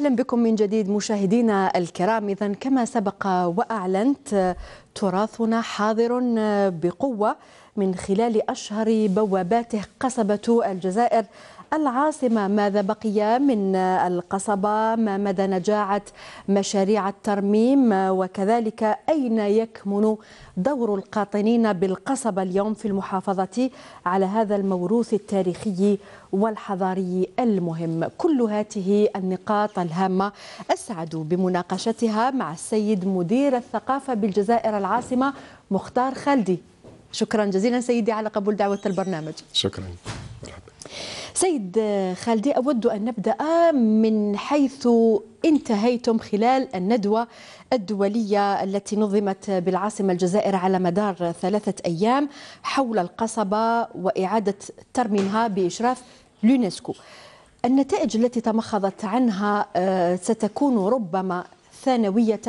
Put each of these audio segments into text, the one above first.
أهلا بكم من جديد مشاهدينا الكرام إذا كما سبق وأعلنت تراثنا حاضر آه، بقوة من خلال أشهر بواباته قصبة الجزائر العاصمة ماذا بقي من القصبة ما مدى نجاعة مشاريع الترميم وكذلك أين يكمن دور القاطنين بالقصبة اليوم في المحافظة على هذا الموروث التاريخي والحضاري المهم كل هذه النقاط الهامة أسعد بمناقشتها مع السيد مدير الثقافة بالجزائر العاصمة مختار خالدي شكرا جزيلا سيدي على قبول دعوة البرنامج شكرا سيد خالدي أود أن نبدأ من حيث انتهيتم خلال الندوة الدولية التي نظمت بالعاصمة الجزائر على مدار ثلاثة أيام حول القصبة وإعادة ترميمها بإشراف اليونسكو النتائج التي تمخضت عنها آه، ستكون ربما ثانوية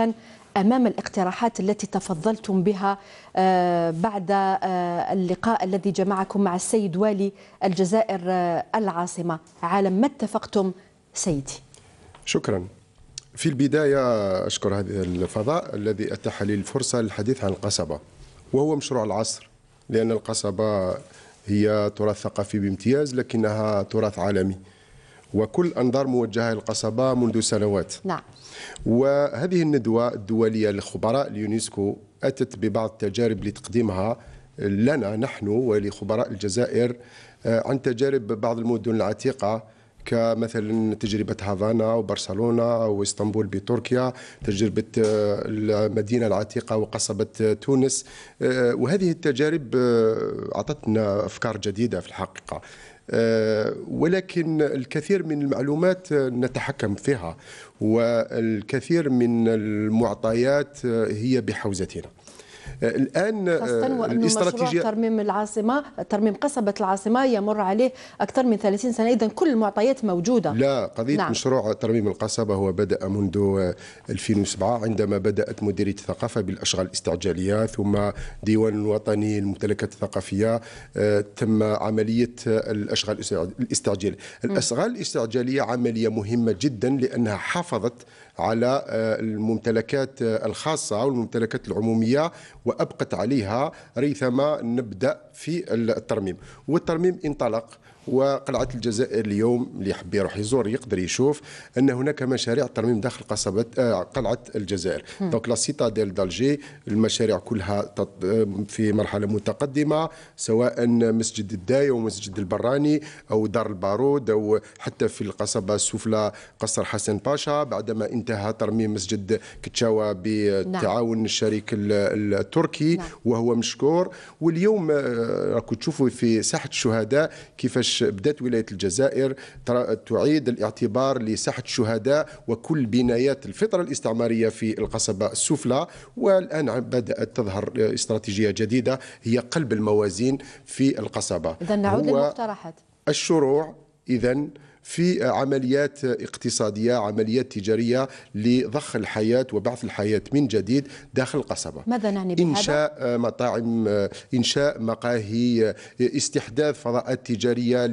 امام الاقتراحات التي تفضلتم بها آه، بعد آه، اللقاء الذي جمعكم مع السيد والي الجزائر آه، العاصمه على ما اتفقتم سيدي شكرا في البدايه اشكر هذا الفضاء الذي اتاح لي الفرصه للحديث عن القصبه وهو مشروع العصر لان القصبه هي تراث ثقافي بامتياز لكنها تراث عالمي وكل أنظار موجهة للقصبة منذ سنوات نعم وهذه الندوة الدولية لخبراء اليونسكو أتت ببعض التجارب لتقديمها لنا نحن ولخبراء الجزائر آه، عن تجارب بعض المدن العتيقة كمثلا تجربة هافانا وبرشلونة واسطنبول بتركيا تجربة آه، المدينة العتيقة وقصبة آه، تونس وهذه التجارب أعطتنا أفكار جديدة في الحقيقة آه، ولكن الكثير من المعلومات نتحكم فيها والكثير من المعطيات هي بحوزتنا الان آه، الاستراتيجيه ترميم العاصمه ترميم قصبه العاصمه يمر عليه اكثر من 30 سنه اذا كل المعطيات موجوده لا قضيه نعم. مشروع ترميم القصبه هو بدا منذ 2007 آه، عندما بدات مديريه الثقافه بالاشغال الاستعجاليه ثم ديوان الوطني الممتلكات الثقافيه آه، تم عمليه الاشغال الاستعجال الاشغال الاستعجاليه عمليه مهمه جدا لانها حافظت على الممتلكات الخاصه والممتلكات العموميه و وأبقت عليها ريثما نبدأ في الترميم والترميم انطلق وقلعة الجزائر اليوم اللي يحب يروح يزور يقدر يشوف أن هناك مشاريع ترميم داخل قصبة آه، قلعة الجزائر دونك لا سيتاديل دالجي المشاريع كلها آه، في مرحلة متقدمة سواء مسجد او ومسجد البراني أو دار البارود أو حتى في القصبة السفلى قصر حسن باشا بعدما انتهى ترميم مسجد كتشاوى بتعاون نعم. الشريك التركي نعم. وهو مشكور واليوم آه، راكم تشوفوا في ساحة الشهداء كيفاش كيفاش بدات ولايه الجزائر تعيد الاعتبار لساحه الشهداء وكل بنايات الفتره الاستعماريه في القصبه السفلى والان بدات تظهر استراتيجيه جديده هي قلب الموازين في القصبه اذا نعود للمقترحات الشروع اذا في عمليات اقتصادية عمليات تجارية لضخ الحياة وبعث الحياة من جديد داخل القصبة ماذا نعني بهذا؟ إنشاء مطاعم إنشاء مقاهي استحداث فضاءات تجارية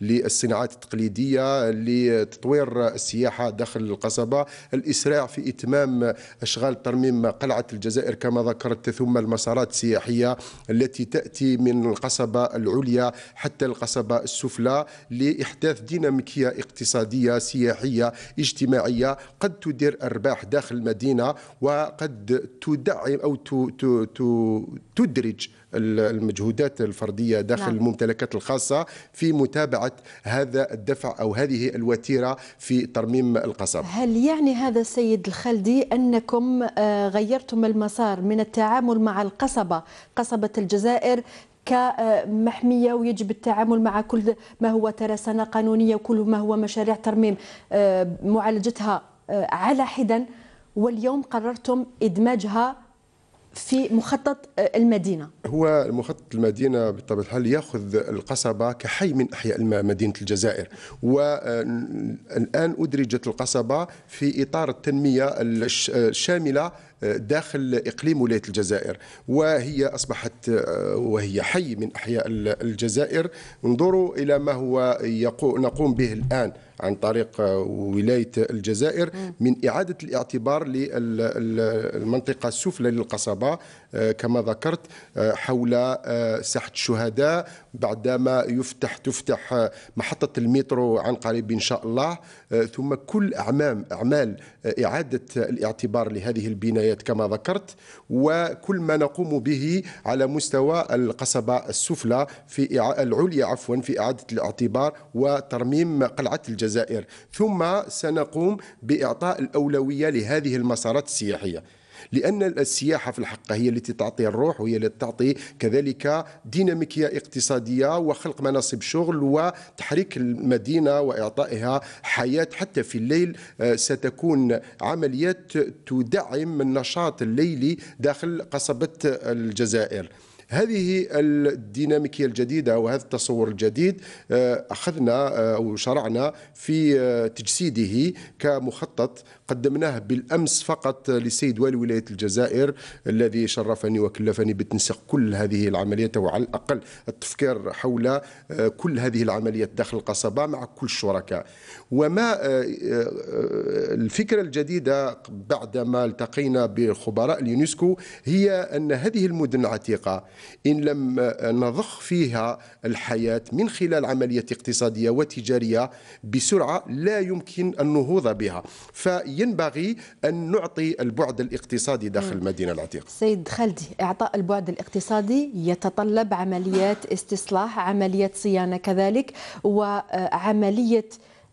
للصناعات التقليدية لتطوير السياحة داخل القصبة الإسراع في إتمام أشغال ترميم قلعة الجزائر كما ذكرت ثم المسارات السياحية التي تأتي من القصبة العليا حتى القصبة السفلى لإحداث أحداث ديناميكية اقتصادية سياحية اجتماعية قد تدير أرباح داخل المدينة وقد تدعم أو تدرج المجهودات الفرديه داخل نعم. الممتلكات الخاصه في متابعه هذا الدفع او هذه الوتيره في ترميم القصب. هل يعني هذا السيد الخلدي انكم آه، غيرتم المسار من التعامل مع القصبه، قصبه الجزائر كمحميه ويجب التعامل مع كل ما هو ترسانه قانونيه وكل ما هو مشاريع ترميم آه، معالجتها آه، على حدا واليوم قررتم ادماجها في مخطط آه، المدينه هو مخطط المدينه بطبيعه الحال ياخذ القصبه كحي من احياء مدينه الجزائر والان ادرجت القصبه في اطار التنميه الشامله داخل إقليم ولاية الجزائر وهي أصبحت وهي حي من أحياء الجزائر انظروا إلى ما هو نقوم به الآن عن طريق ولاية الجزائر من إعادة الاعتبار للمنطقة السفلى للقصبة آه، كما ذكرت آه، حول آه، ساحة الشهداء بعدما يفتح تفتح محطة المترو عن قريب إن شاء الله آه، ثم كل أعمام أعمال آه، إعادة الاعتبار لهذه البنايات كما ذكرت وكل ما نقوم به على مستوى القصبة السفلى في العليا عفوا في إعادة الاعتبار وترميم قلعة الجزائر ثم سنقوم بإعطاء الأولوية لهذه المسارات السياحية لأن السياحة في الحقيقة هي التي تعطي الروح وهي التي تعطي كذلك ديناميكية اقتصادية وخلق مناصب شغل وتحريك المدينة وإعطائها حياة حتى في الليل آه، ستكون عمليات تدعم النشاط الليلي داخل قصبة الجزائر هذه الديناميكيه الجديده وهذا التصور الجديد آه، اخذنا آه، او شرعنا في تجسيده كمخطط قدمناه بالأمس فقط للسيد والي ولاية الجزائر الذي شرفني وكلفني بتنسيق كل هذه العمليات أو على الأقل التفكير حول آه، كل هذه العمليات داخل القصبة مع كل الشركاء وما آه، آه، الفكرة الجديدة بعدما التقينا بخبراء اليونسكو هي أن هذه المدن العتيقة إن لم نضخ فيها الحياة من خلال عملية اقتصادية وتجارية بسرعة لا يمكن النهوض بها في ينبغي أن نعطي البعد الاقتصادي داخل المدينة العتيقة سيد خالدي إعطاء البعد الاقتصادي يتطلب عمليات استصلاح عمليات صيانة كذلك وعملية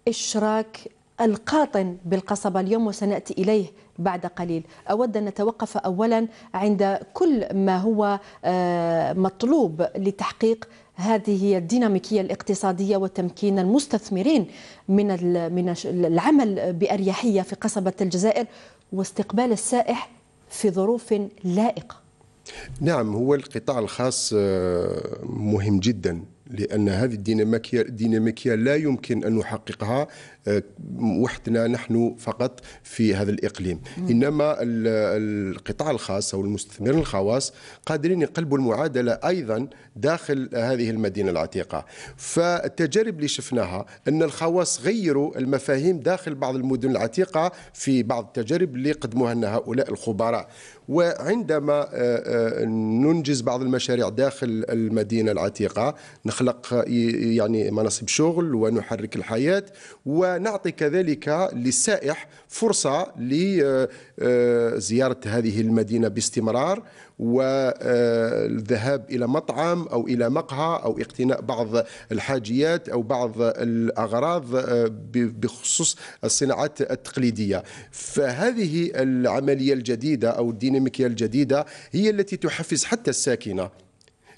إشراك القاطن بالقصبة اليوم وسنأتي إليه بعد قليل أود أن نتوقف أولا عند كل ما هو آه، مطلوب لتحقيق هذه هي الديناميكية الاقتصادية وتمكين المستثمرين من من العمل بأريحية في قصبة الجزائر واستقبال السائح في ظروف لائقة نعم هو القطاع الخاص آه، مهم جدا لأن هذه الديناميكية, الديناميكية لا يمكن أن نحققها آه، وحدنا نحن فقط في هذا الإقليم إنما القطاع الخاص أو المستثمرين الخواص قادرين يقلبوا المعادلة أيضا داخل هذه المدينة العتيقة فالتجارب اللي شفناها أن الخواص غيروا المفاهيم داخل بعض المدن العتيقة في بعض التجارب اللي قدموها لنا هؤلاء الخبراء وعندما آه، آه، ننجز بعض المشاريع داخل المدينة العتيقة نخلق يعني مناصب شغل ونحرك الحياة و ونعطي كذلك للسائح فرصة لزيارة هذه المدينة باستمرار والذهاب إلى مطعم أو إلى مقهى أو اقتناء بعض الحاجيات أو بعض الأغراض آه، بخصوص الصناعات التقليدية فهذه العملية الجديدة أو الديناميكية الجديدة هي التي تحفز حتى الساكنة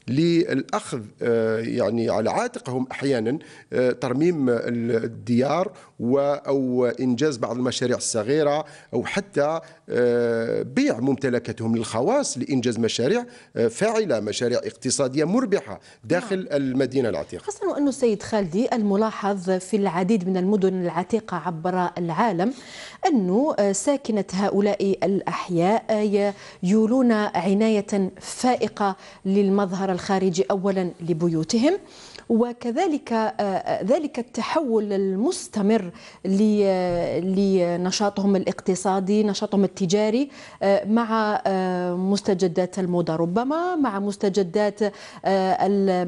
للاخذ آه، يعني على عاتقهم احيانا آه، ترميم الديار او انجاز بعض المشاريع الصغيره او حتى آه، بيع ممتلكاتهم للخواص لانجاز مشاريع فاعله مشاريع اقتصاديه مربحه داخل نعم. المدينه العتيقه خاصه انه السيد خالدي الملاحظ في العديد من المدن العتيقه عبر العالم أنه آه، ساكنة هؤلاء الأحياء آه، يولون عناية فائقة للمظهر الخارجي أولا لبيوتهم وكذلك آه، ذلك التحول المستمر لنشاطهم الاقتصادي نشاطهم التجاري مع مستجدات الموضة ربما مع مستجدات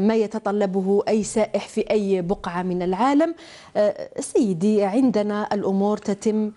ما يتطلبه أي سائح في أي بقعة من العالم سيدي عندنا الأمور تتم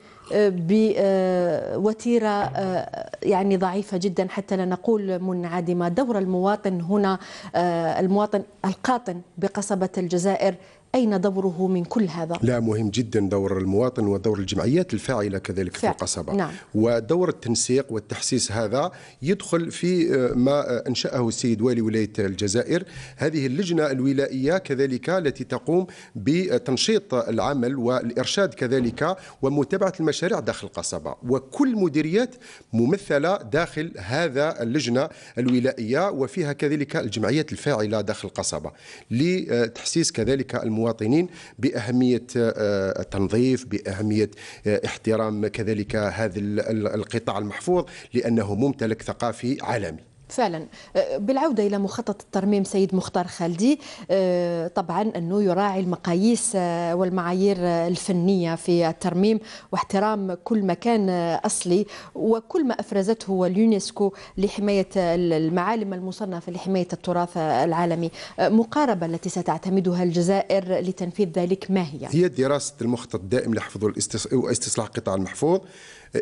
بوتيره آه، آه، يعني ضعيفه جدا حتى لا نقول منعدمه، دور المواطن هنا آه، المواطن القاطن بقصبه الجزائر أين دوره من كل هذا؟ لا مهم جدا دور المواطن ودور الجمعيات الفاعلة كذلك في القصبة نعم. ودور التنسيق والتحسيس هذا يدخل في آه، ما آه، أنشأه السيد والي ولاية الجزائر هذه اللجنة الولائية كذلك التي تقوم بتنشيط العمل والإرشاد كذلك ومتابعة المشاريع داخل القصبة وكل مديريات ممثلة داخل هذا اللجنة الولائية وفيها كذلك الجمعيات الفاعلة داخل القصبة لتحسيس كذلك المواطن المواطنين باهميه آه، آه، التنظيف باهميه آه، احترام كذلك هذا القطاع المحفوظ لانه ممتلك ثقافي عالمي فعلا أه، بالعوده الى مخطط الترميم سيد مختار خالدي أه، طبعا انه يراعي المقاييس أه، والمعايير الفنيه في الترميم واحترام كل مكان اصلي وكل ما افرزته اليونسكو لحمايه المعالم المصنفه لحمايه التراث العالمي مقاربه التي ستعتمدها الجزائر لتنفيذ ذلك ما هي؟ هي دراسه المخطط الدائم لحفظ واستصلاح قطاع المحفوظ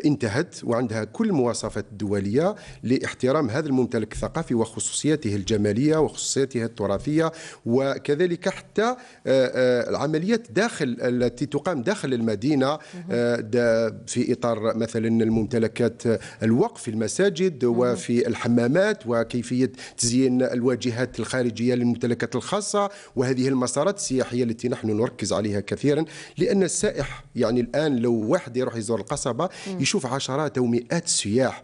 انتهت وعندها كل المواصفات الدولية لاحترام هذا الممتلك الثقافي وخصوصيته الجمالية وخصوصياته التراثية وكذلك حتى آه، آه، العمليات داخل التي تقام داخل المدينة آه، في إطار مثلا الممتلكات الوقف في المساجد وفي الحمامات وكيفية تزيين الواجهات الخارجية للممتلكات الخاصة وهذه المسارات السياحية التي نحن نركز عليها كثيرا لأن السائح يعني الآن لو واحد يروح يزور القصبة يشوف عشرات أو مئات السياح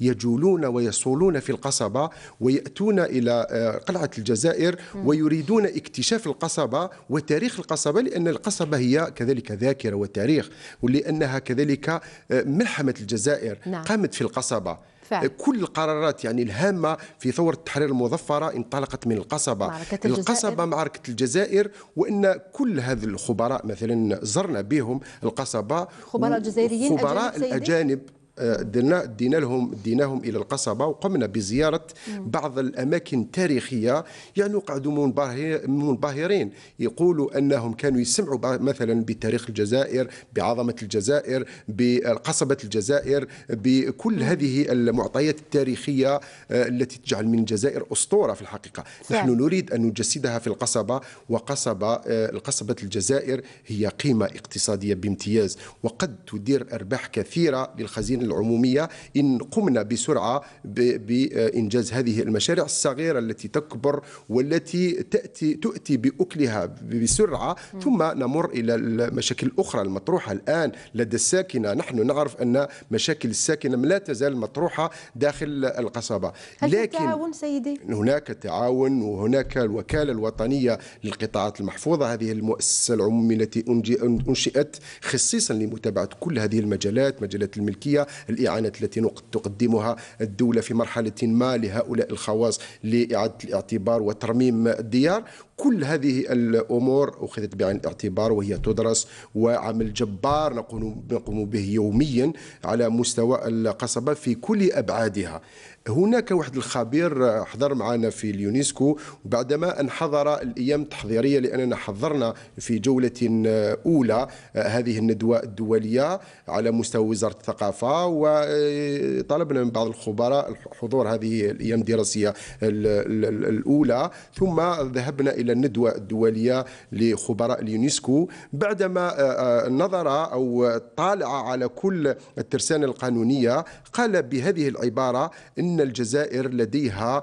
يجولون ويصولون في القصبة ويأتون إلى آه، قلعة الجزائر ويريدون اكتشاف القصبة وتاريخ القصبة لأن القصبة هي كذلك ذاكرة وتاريخ ولأنها كذلك آه، ملحمة الجزائر نعم. قامت في القصبة فعلا. كل القرارات يعني الهامه في ثوره التحرير المظفره انطلقت من القصبه معركة القصبه معركه الجزائر وان كل هذا الخبراء مثلا زرنا بهم القصبه الخبراء الجزائريين خبراء الاجانب درنا دينا لهم ديناهم الى القصبه وقمنا بزياره بعض الاماكن التاريخيه يعني قعدوا منبهرين يقولوا انهم كانوا يسمعوا مثلا بتاريخ الجزائر بعظمه الجزائر بقصبه الجزائر بكل هذه المعطيات التاريخيه آه، التي تجعل من الجزائر اسطوره في الحقيقه نحن نريد ان نجسدها في القصبه وقصبه آه، القصبه الجزائر هي قيمه اقتصاديه بامتياز وقد تدير ارباح كثيره للخزينه العمومية إن قمنا بسرعة بإنجاز هذه المشاريع الصغيرة التي تكبر والتي تأتي تؤتي بأكلها بسرعة ثم نمر إلى المشاكل الأخرى المطروحة الآن لدى الساكنة نحن نعرف أن مشاكل الساكنة لا تزال مطروحة داخل القصبة لكن تعاون سيدي؟ هناك تعاون وهناك الوكالة الوطنية للقطاعات المحفوظة هذه المؤسسة العمومية التي أنشئت خصيصا لمتابعة كل هذه المجالات مجالات الملكية الإعانات التي تقدمها الدولة في مرحلة ما لهؤلاء الخواص لإعادة الاعتبار وترميم الديار كل هذه الأمور أخذت بعين الاعتبار وهي تدرس وعمل جبار نقوم به يوميا على مستوى القصبة في كل أبعادها هناك واحد الخبير حضر معنا في اليونسكو بعدما أن حضر الأيام التحضيرية لأننا حضرنا في جولة أولى آه، هذه الندوة الدولية على مستوى وزارة الثقافة وطلبنا من بعض الخبراء حضور هذه الأيام الدراسية الأولى ثم ذهبنا إلى الندوة الدولية لخبراء اليونسكو بعدما آه، آه، نظر أو طالع على كل الترسانة القانونية قال بهذه العبارة إن ان الجزائر لديها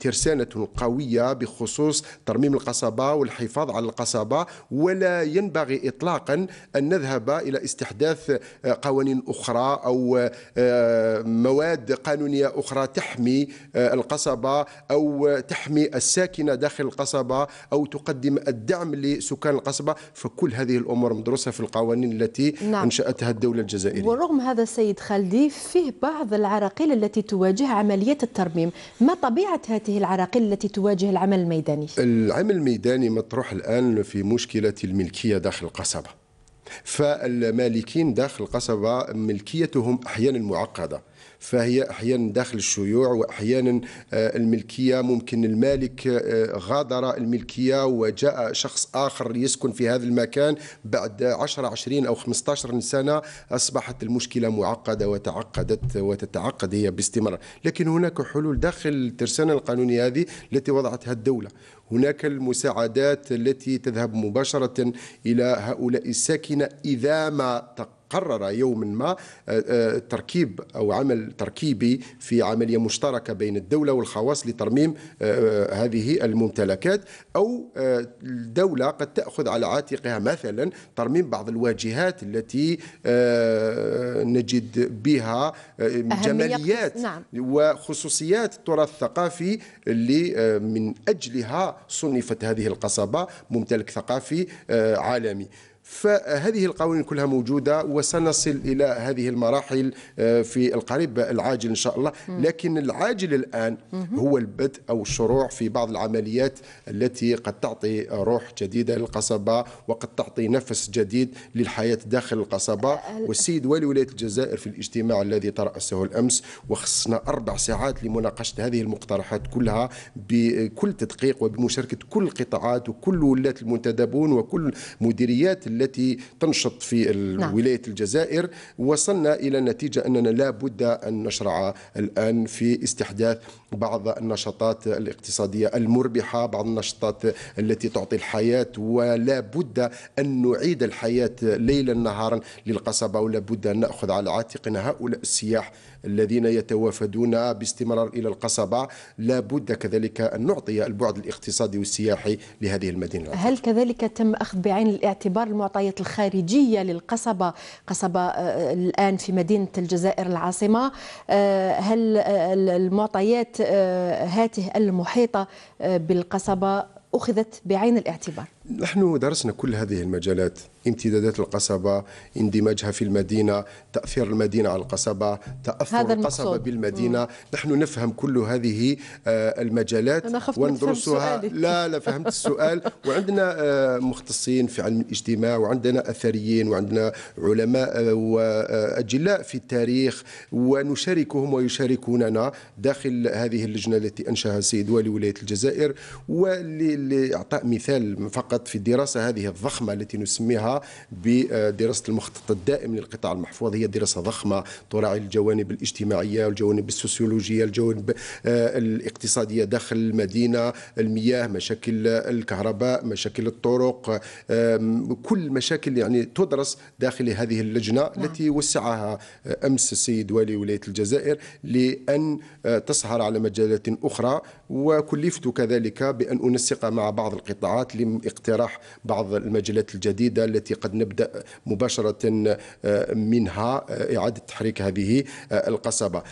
ترسانه قويه بخصوص ترميم القصبه والحفاظ على القصبه ولا ينبغي اطلاقا ان نذهب الى استحداث آه، قوانين اخرى او آه، مواد قانونيه اخرى تحمي آه، القصبه او تحمي الساكنه داخل القصبه او تقدم الدعم لسكان القصبه فكل هذه الامور مدروسه في القوانين التي نعم. انشاتها الدوله الجزائريه ورغم هذا السيد خالدي فيه بعض العراقيل التي تواجه تواجه عملية الترميم ما طبيعة هذه العراقيل التي تواجه العمل الميداني؟ العمل الميداني مطروح الآن في مشكلة الملكية داخل القصبة فالمالكين داخل القصبة ملكيتهم أحيانا معقدة فهي أحيانا داخل الشيوع وأحيانا آه، الملكية ممكن المالك آه، غادر الملكية وجاء شخص آخر يسكن في هذا المكان بعد 10 20 أو 15 سنة أصبحت المشكلة معقدة وتعقدت وتتعقد هي باستمرار لكن هناك حلول داخل الترسانة القانونية هذه التي وضعتها الدولة هناك المساعدات التي تذهب مباشرة إلى هؤلاء الساكنة إذا ما تق قرر يوم ما آه، آه، تركيب او عمل تركيبي في عمليه مشتركه بين الدوله والخواص لترميم آه، هذه الممتلكات او الدوله قد تاخذ على عاتقها مثلا ترميم بعض الواجهات التي نجد بها جماليات نعم. وخصوصيات التراث الثقافي اللي من اجلها صنفت هذه القصبه ممتلك ثقافي عالمي فهذه القوانين كلها موجودة وسنصل إلى هذه المراحل آه، في القريب العاجل إن شاء الله لكن العاجل الآن هو البدء أو الشروع في بعض العمليات التي قد تعطي روح جديدة للقصبة وقد تعطي نفس جديد للحياة داخل القصبة أه، والسيد والي ولاية الجزائر في الاجتماع الذي ترأسه الأمس وخصنا أربع ساعات لمناقشة هذه المقترحات كلها بكل تدقيق وبمشاركة كل القطاعات وكل ولاة المنتدبون وكل مديريات التي تنشط في نعم. ولاية الجزائر وصلنا إلى النتيجة أننا لا بد أن نشرع الآن في استحداث بعض النشاطات الاقتصادية المربحة بعض النشاطات التي تعطي الحياة ولا بد أن نعيد الحياة ليلا نهارا للقصبة ولا بد أن نأخذ على عاتقنا هؤلاء السياح الذين يتوافدون باستمرار إلى القصبة لابد كذلك أن نعطي البعد الاقتصادي والسياحي لهذه المدينة العتيقة. هل كذلك تم أخذ بعين الاعتبار المعطيات الخارجية للقصبة قصبة آه، الآن في مدينة الجزائر العاصمة آه، هل المعطيات آه، هاته المحيطة بالقصبة أخذت بعين الاعتبار نحن درسنا كل هذه المجالات امتدادات القصبة اندماجها في المدينة تأثير المدينة على القصبة تأثر هذا المقصود. القصبة بالمدينة مم. نحن نفهم كل هذه آه، المجالات أنا خفت وندرسها لا لا فهمت السؤال وعندنا آه، مختصين في علم الاجتماع وعندنا أثريين وعندنا علماء آه، وأجلاء في التاريخ ونشاركهم ويشاركوننا داخل هذه اللجنة التي أنشأها السيد والي ولاية الجزائر ولإعطاء مثال فقط فقط في الدراسة هذه الضخمة التي نسميها بدراسة المخطط الدائم للقطاع المحفوظ هي دراسة ضخمة تراعي الجوانب الاجتماعية والجوانب السوسيولوجية الجوانب آه، الاقتصادية داخل المدينة المياه مشاكل الكهرباء مشاكل الطرق كل مشاكل يعني تدرس داخل هذه اللجنة نعم. التي وسعها آه، أمس السيد والي ولاية الجزائر لأن آه، تسهر على مجالات أخرى وكلفت كذلك بأن أنسق مع بعض القطاعات اقتراح بعض المجالات الجديدة التي قد نبدأ مباشرة آه، منها آه، إعادة تحريك هذه آه، القصبة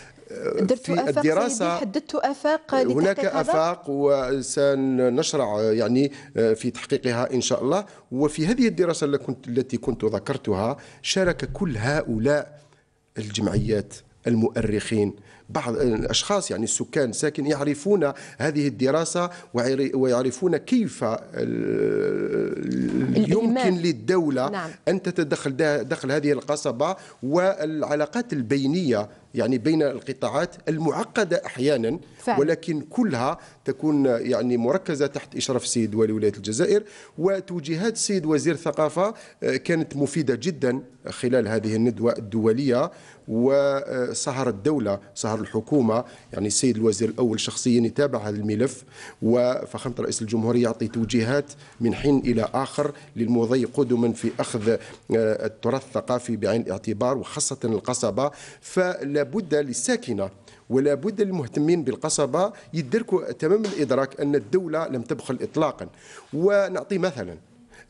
درت في الدراسة حددت آفاق هناك آفاق وسنشرع يعني في تحقيقها إن شاء الله وفي هذه الدراسة التي كنت ذكرتها شارك كل هؤلاء الجمعيات المؤرخين بعض الاشخاص يعني السكان ساكن يعرفون هذه الدراسه ويعرفون كيف يمكن للدوله نعم. ان تتدخل داخل هذه القصبه والعلاقات البينيه يعني بين القطاعات المعقدة أحيانا فعلا. ولكن كلها تكون يعني مركزة تحت إشراف السيد والي ولاية الجزائر وتوجيهات السيد وزير الثقافة آه، كانت مفيدة جدا خلال هذه الندوة الدولية وسهر الدولة سهر الحكومة يعني السيد الوزير الأول شخصيا يتابع هذا الملف وفخامة رئيس الجمهورية يعطي توجيهات من حين إلى آخر للمضي قدما في أخذ آه، التراث الثقافي بعين الاعتبار وخاصة القصبة فلا لابد بد للساكنه ولا بد للمهتمين بالقصبه يدركوا تمام الادراك ان الدوله لم تبخل اطلاقا ونعطي مثلا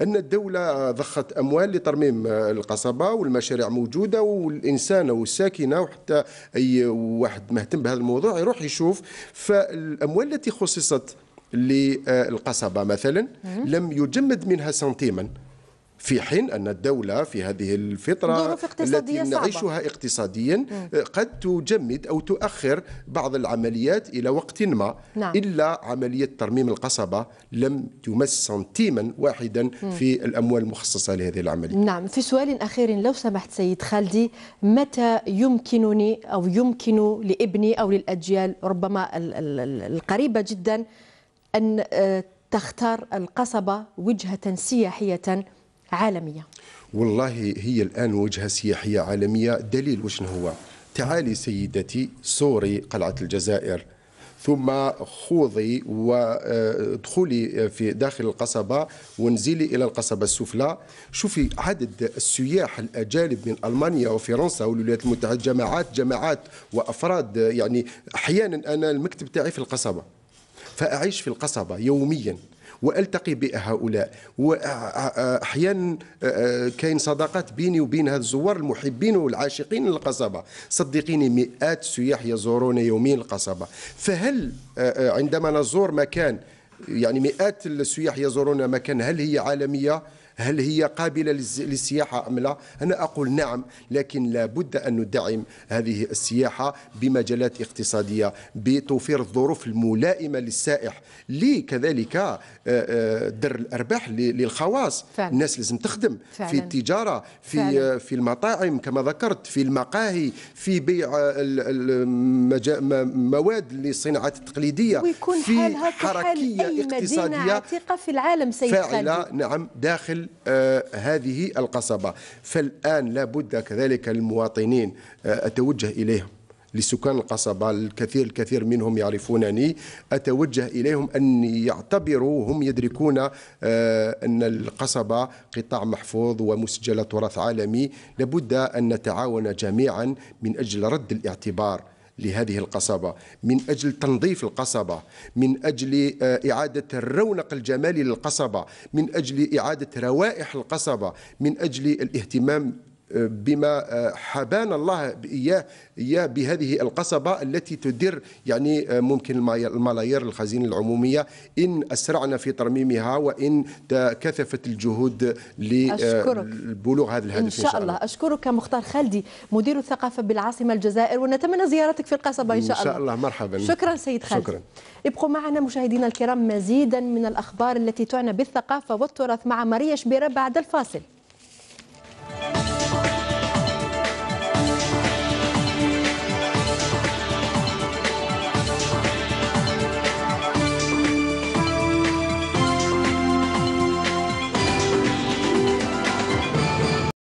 ان الدوله ضخت اموال لترميم القصبه والمشاريع موجوده والانسان والساكنه وحتى اي واحد مهتم بهذا الموضوع يروح يشوف فالاموال التي خصصت للقصبه مثلا لم يجمد منها سنتيما في حين أن الدولة في هذه الفترة التي نعيشها اقتصاديا آه، قد تجمد أو تؤخر بعض العمليات إلى وقت ما نعم. إلا عملية ترميم القصبة لم تمس سنتيما واحدا في الأموال المخصصة لهذه العملية نعم في سؤال أخير لو سمحت سيد خالدي متى يمكنني أو يمكن لابني أو للأجيال ربما القريبة جدا أن آه، تختار القصبة وجهة سياحية عالمية والله هي الآن وجهة سياحية عالمية دليل واش هو تعالي سيدتي صوري قلعة الجزائر ثم خوضي وادخلي آه، في داخل القصبة وانزلي إلى القصبة السفلى شوفي عدد السياح الأجانب من ألمانيا وفرنسا والولايات المتحدة جماعات جماعات وأفراد يعني أحيانا أنا المكتب تاعي في القصبة فأعيش في القصبة يوميا والتقي بهؤلاء واحيانا آه، آه، كاين صداقات بيني وبين هاد الزوار المحبين والعاشقين للقصبه صدقيني مئات السياح يزورون يوميا القصبه فهل آه، عندما نزور مكان يعني مئات السياح يزورون مكان هل هي عالميه هل هي قابلة للسياحة أم لا أنا أقول نعم لكن لابد أن ندعم هذه السياحة بمجالات اقتصادية بتوفير الظروف الملائمة للسائح لكذلك آه، آه، در الأرباح للخواص فعلا. الناس لازم تخدم فعلا. في التجارة في فعلا. في المطاعم كما ذكرت في المقاهي في بيع مواد للصناعات التقليدية ويكون في حالها حركية اقتصادية مدينة في العالم سيد فاعلة نعم داخل آه، هذه القصبة فالآن لابد كذلك المواطنين آه، أتوجه إليهم لسكان القصبة الكثير الكثير منهم يعرفونني أتوجه إليهم أن يعتبروا هم يدركون آه، أن القصبة قطاع محفوظ ومسجلة تراث عالمي لابد أن نتعاون جميعا من أجل رد الاعتبار لهذه القصبة من أجل تنظيف القصبة من أجل آه، إعادة الرونق الجمالي للقصبة من أجل إعادة روائح القصبة من أجل الاهتمام بما آه، حبانا الله إياه إياه بهذه القصبة التي تدر يعني آه، ممكن الملايير الخزينة العمومية إن أسرعنا في ترميمها وإن كثفت الجهود آه، لبلوغ هذا الهدف إن شاء, إن شاء الله أشكرك مختار خالدي مدير الثقافة بالعاصمة الجزائر ونتمنى زيارتك في القصبة إن شاء الله إن شاء الله, الله. مرحبا شكرا سيد خالد شكرا ابقوا معنا مشاهدينا الكرام مزيدا من الأخبار التي تعنى بالثقافة والتراث مع ماريا شبيرة بعد الفاصل